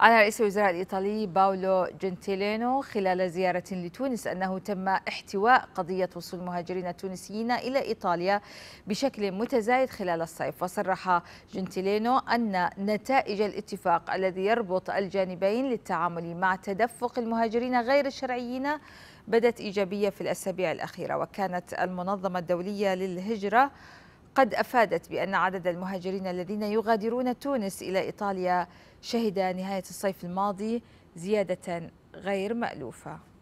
على رئيس الوزراء الإيطالي باولو جنتيلينو خلال زيارة لتونس أنه تم احتواء قضية وصول المهاجرين التونسيين إلى إيطاليا بشكل متزايد خلال الصيف وصرح جنتيلينو أن نتائج الاتفاق الذي يربط الجانبين للتعامل مع تدفق المهاجرين غير الشرعيين بدت إيجابية في الأسابيع الأخيرة وكانت المنظمة الدولية للهجرة قد أفادت بأن عدد المهاجرين الذين يغادرون تونس إلى إيطاليا شهد نهاية الصيف الماضي زيادة غير مألوفة